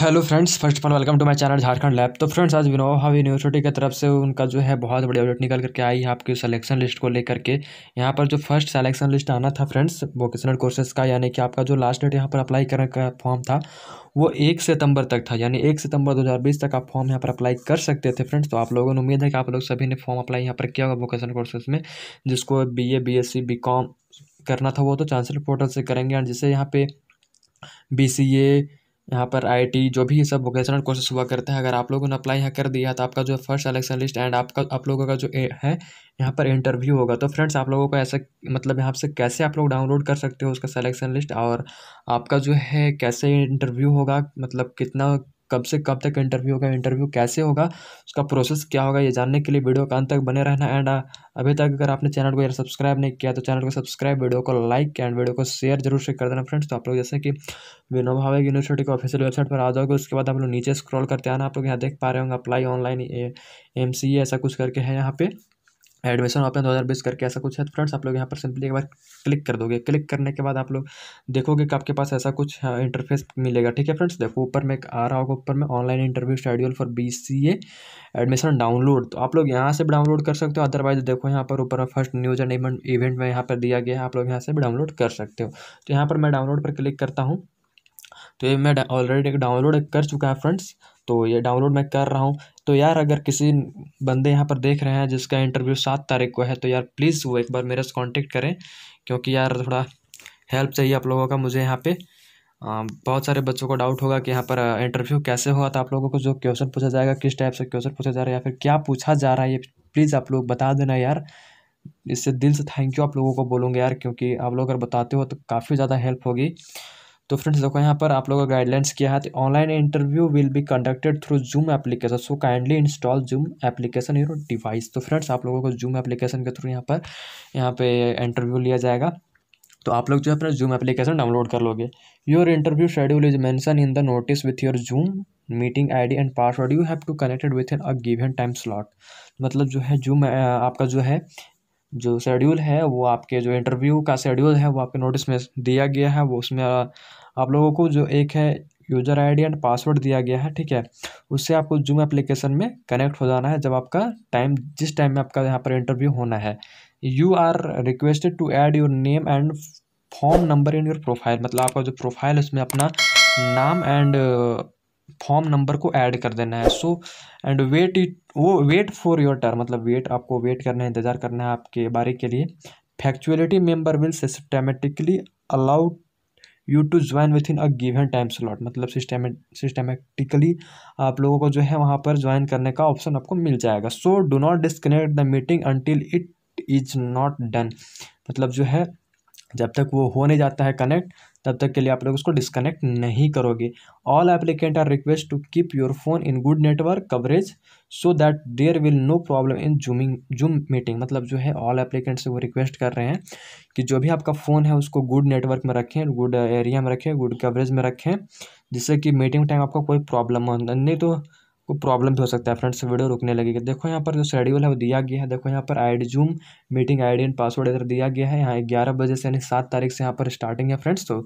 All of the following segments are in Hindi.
hello friends first of all welcome to my channel Jharkhand lab तो फ्रेंड्स आज विनोवा यूनिवर्सिटी की तरफ से उनका जो है बहुत बड़ी अपडेट निकल करके आई है आपकी सिलेक्शन लिस्ट को लेकर के यहाँ पर जो फर्स्ट सिलेक्शन लिस्ट आना था फ्रेंड्स वोकेशनल कोर्सेज का यानी कि आपका जो लास्ट डेट यहाँ पर अप्लाई करने का फॉर्म था वो एक सितंबर तक था यानी एक सितंबर 2020 तक आप फॉर्म यहाँ पर अप्लाई कर सकते थे फ्रेंड्स तो आप लोगों ने उम्मीद है कि आप लोग सभी ने फॉर्म अप्लाई यहाँ पर किया होगा वोकेशनल कोर्सेज में जिसको B A B S C B com करना था वो तो चांसलर पोर्टल से करेंगे एंड जिसे यहाँ पे बी सी ए यहाँ पर आई जो भी सब वोकेशनल कोर्सेस हुआ करते हैं अगर आप लोगों ने अप्लाई यहाँ कर दिया तो आपका जो फर्स्ट सेलेक्शन लिस्ट एंड आपका आप लोगों का जो ए, है यहाँ पर इंटरव्यू होगा तो फ्रेंड्स आप लोगों को ऐसा मतलब यहाँ से कैसे आप लोग डाउनलोड कर सकते हो उसका सेलेक्शन लिस्ट और आपका जो है कैसे इंटरव्यू होगा मतलब कितना कब से कब तक इंटरव्यू होगा इंटरव्यू कैसे होगा उसका प्रोसेस क्या होगा ये जानने के लिए वीडियो का अंत तक बने रहना एंड uh, अभी तक अगर आपने चैनल को यार सब्सक्राइब नहीं किया तो चैनल को सब्सक्राइब वीडियो को लाइक एंड वीडियो को शेयर जरूर से कर देना फ्रेंड्स तो आप लोग जैसे कि विनोभ भावे यूनिवर्सिटी के ऑफिशियल वेबसाइट पर आ जाओगे उसके बाद आप लोग नीचे स्क्रॉल करते आना आप लोग यहाँ देख पा रहे होंगे अप्लाई ऑनलाइन एम ऐसा कुछ करके है यहाँ पर एडमिशन ऑपन दो हज़ार बीस करके ऐसा कुछ है तो फ्रेंड्स आप लोग यहाँ पर सिंपली एक बार क्लिक कर दोगे क्लिक करने के बाद आप लोग देखोगे कि आपके पास ऐसा कुछ इंटरफेस हाँ, मिलेगा ठीक है फ्रेंड्स देखो ऊपर में आ रहा होगा ऊपर में online interview schedule for B admission download तो आप लोग यहाँ से भी डाउनलोड कर सकते हो अदरवाइज देखो यहाँ पर ऊपर first news and event event में यहाँ पर दिया गया है आप लोग यहाँ से डाउनलोड कर सकते हो तो यहाँ पर मैं डाउनलोड पर क्लिक करता हूँ तो ये मैं ऑलरेडी एक डाउनलोड कर चुका है फ्रेंड्स तो ये डाउनलोड मैं कर रहा हूँ तो यार अगर किसी बंदे यहाँ पर देख रहे हैं जिसका इंटरव्यू सात तारीख को है तो यार प्लीज़ वो एक बार मेरे से कॉन्टेक्ट करें क्योंकि यार थोड़ा हेल्प चाहिए आप लोगों का मुझे यहाँ पे बहुत सारे बच्चों को डाउट होगा कि यहाँ पर इंटरव्यू कैसे हुआ था आप लोगों को जो क्वेश्चन पूछा जाएगा किस टाइप से क्वेश्चन पूछा जा रहा है या फिर क्या पूछा जा रहा है ये प्लीज़ आप लोग बता देना यार इससे दिल से थैंक यू आप लोगों को बोलूँगा यार क्योंकि आप लोग अगर बताते हो तो काफ़ी ज़्यादा हेल्प होगी तो फ्रेंड्स देखो यहाँ पर आप लोगों का गाइडलाइंस किया है online interview will be conducted through zoom application so kindly install zoom application your device तो फ्रेंड्स तो आप लोगों को जूम एप्लीकेशन के थ्रू यहाँ पर यहाँ पे इंटरव्यू लिया जाएगा तो आप लोग जो है अपना जूम एप्लीकेशन डाउनलोड कर लोगे your interview schedule is mention in the notice with your zoom meeting ID and password you have to connected within a given time slot मतलब जो है जूम आपका जो है जो शेड्यूल है वो आपके जो इंटरव्यू का शेड्यूल है वो आपके नोटिस में दिया गया है वो उसमें आप लोगों को जो एक है यूजर आईडी एंड पासवर्ड दिया गया है ठीक है उससे आपको जूम एप्लीकेशन में कनेक्ट हो जाना है जब आपका टाइम जिस टाइम में आपका यहाँ पर इंटरव्यू होना है you are requested to add your name and form number in your profile मतलब आपका जो प्रोफाइल है उसमें अपना नाम एंड फॉर्म नंबर को ऐड कर देना है सो एंड वेट इट वो वेट फॉर योर टर्म मतलब वेट आपको वेट करना है इंतज़ार करना है आपके बारे के लिए faculty member will systematically allow you to join within a given time slot मतलब सिस्टमेटिकली आप लोगों को जो है वहाँ पर ज्वाइन करने का ऑप्शन आपको मिल जाएगा so do not disconnect the meeting until it is not done मतलब जो है जब तक वो हो नहीं जाता है कनेक्ट तब तक के लिए आप लोग उसको डिसकनेक्ट नहीं करोगे all applicant are request to keep your phone in good network coverage so that there will no problem in zooming zoom meeting मतलब जो है ऑल एप्लीकेंट से वो रिक्वेस्ट कर रहे हैं कि जो भी आपका फ़ोन है उसको गुड नेटवर्क में रखें गुड एरिया में रखें गुड कवरेज में रखें जिससे कि मीटिंग टाइम आपका कोई प्रॉब्लम हो नहीं तो को प्रॉब्लम भी हो सकता है फ्रेंड्स वीडियो रुकने लगेगी देखो यहाँ पर जो शेड्यूल है वो दिया गया है देखो यहाँ पर ID zoom meeting ID and password इधर दिया गया है यहाँ ग्यारह बजे से यानी सात तारीख से यहाँ पर स्टार्टिंग है फ्रेंड्स तो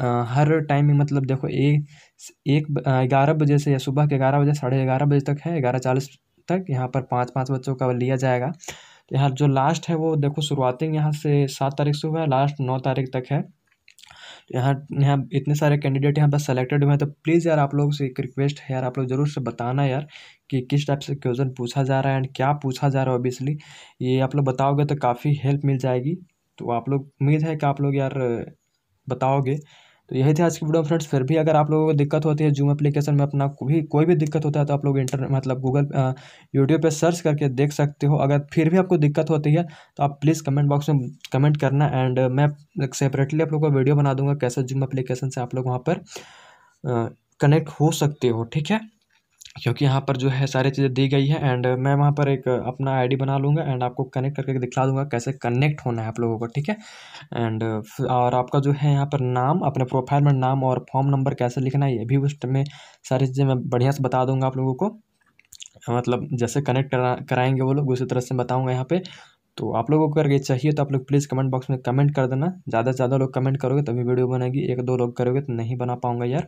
आ, हर टाइम में मतलब देखो ए, एक ग्यारह बजे से या सुबह के ग्यारह बजे साढ़े ग्यारह बजे तक है ग्यारह चालीस तक यहाँ पर पाँच पाँच बच्चों का लिया जाएगा तो यहाँ जो लास्ट है वो देखो शुरुआती यहाँ से सात तारीख से हुआ है लास्ट नौ तारीख तक है यहाँ यहाँ इतने सारे कैंडिडेट यहाँ पर सेलेक्टेड हुए हैं तो प्लीज़ यार आप लोगों से एक रिक्वेस्ट है यार आप लोग ज़रूर से बताना यार कि किस टाइप से क्वेश्चन पूछा जा रहा है एंड क्या पूछा जा रहा है ऑब्वियसली ये आप लोग बताओगे तो काफ़ी हेल्प मिल जाएगी तो आप लोग उम्मीद है कि आप लोग यार बताओगे तो यही थे आज की वीडियो फ्रेंड्स फिर भी अगर आप लोगों को दिक्कत होती है जूम एप्लीकेशन में अपना भी कोई भी दिक्कत होता है तो आप लोग इंटर मतलब गूगल यूट्यूब पे सर्च करके देख सकते हो अगर फिर भी आपको दिक्कत होती है तो आप प्लीज़ कमेंट बॉक्स में कमेंट करना एंड मैं सेपरेटली आप लोग को वीडियो बना दूंगा कैसे जूम अप्लीकेशन से आप लोग वहाँ पर कनेक्ट हो सकते हो ठीक है क्योंकि यहाँ पर जो है सारी चीज़ें दी गई है एंड मैं वहाँ पर एक अपना आईडी बना लूँगा एंड आपको कनेक्ट करके दिखा दूँगा कैसे कनेक्ट होना है आप लोगों को ठीक है एंड और आपका जो है यहाँ पर नाम अपने प्रोफाइल में नाम और फॉर्म नंबर कैसे लिखना है ये भी उस में सारी चीज़ें मैं बढ़िया से बता दूँगा आप लोगों को मतलब जैसे कनेक्ट करा कराएंगे वो लोग उसी तरह से बताऊँगा यहाँ पर तो आप लोगों को अगर ये चाहिए तो आप लोग प्लीज़ कमेंट बॉक्स में कमेंट कर देना ज़्यादा से ज़्यादा लोग कमेंट करोगे तभी वीडियो बनेगी एक दो लोग करोगे तो नहीं बना पाऊंगा यार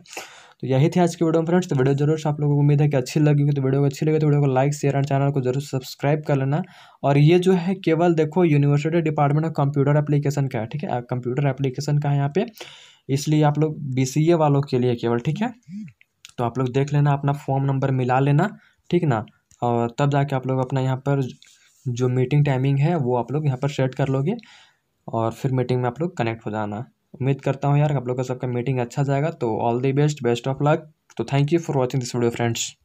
तो यही थी आज की वीडियो में फ्रेंड्स तो वीडियो जरूर से आप लोगों को उम्मीद है कि अच्छी लगेगी तो वीडियो को अच्छी लगे तो वीडियो को लाइक शेयर एंड चैनल को जरूर सब्सक्राइब कर लेना और ये जो है केवल देखो university department of computer application का है ठीक है कंप्यूटर एप्लीकेशन का है यहाँ पे इसलिए आप लोग बी वालों के लिए केवल ठीक है तो आप लोग देख लेना अपना फॉर्म नंबर मिला लेना ठीक ना और तब जाके आप लोग अपना यहाँ पर जो मीटिंग टाइमिंग है वो आप लोग यहाँ पर सेट कर लोगे और फिर मीटिंग में आप लोग कनेक्ट हो जाना उम्मीद करता हूँ यार आप लोग का सबका मीटिंग अच्छा जाएगा तो all the best best of luck तो thank you for watching this video friends